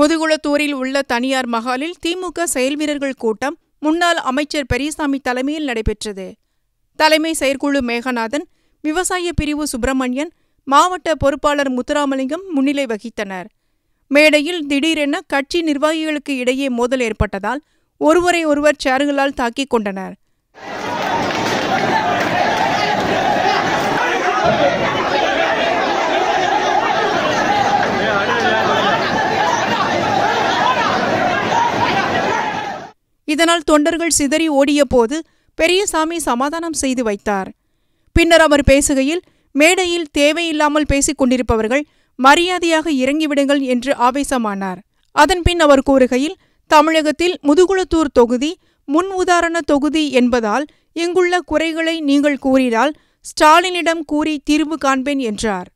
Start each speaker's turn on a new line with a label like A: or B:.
A: முதுகுளத்தூரில் உள்ள தனியார் மகாலில் திமுக செயல் வீரர்கள் கூட்டம் முன்னாள் அமைச்சர் பெரியசாமி தலைமையில் நடைபெற்றது தலைமை செயற்குழு மேகநாதன் விவசாய பிரிவு சுப்பிரமணியன் மாவட்ட பொறுப்பாளர் முத்துராமலிங்கம் முன்னிலை வகித்தனர் மேடையில் திடீரென கட்சி நிர்வாகிகளுக்கு இடையே மோதல் ஏற்பட்டதால் ஒருவரை ஒருவர் சேருங்களால் தாக்கிக் கொண்டனர் இதனால் தொண்டர்கள் சிதறி ஓடிய போது பெரியசாமி சமாதானம் செய்து வைத்தார் பின்னர் அவர் பேசுகையில் மேடையில் தேவையில்லாமல் பேசிக் கொண்டிருப்பவர்கள் மரியாதையாக இறங்கிவிடுங்கள் என்று ஆவேசமானார் அதன்பின் அவர் கூறுகையில் தமிழகத்தில் முதுகுளத்தூர் தொகுதி முன் உதாரண தொகுதி என்பதால் இங்குள்ள குறைகளை நீங்கள் கூறினால் ஸ்டாலினிடம் கூறி தீர்வு காண்பேன் என்றார்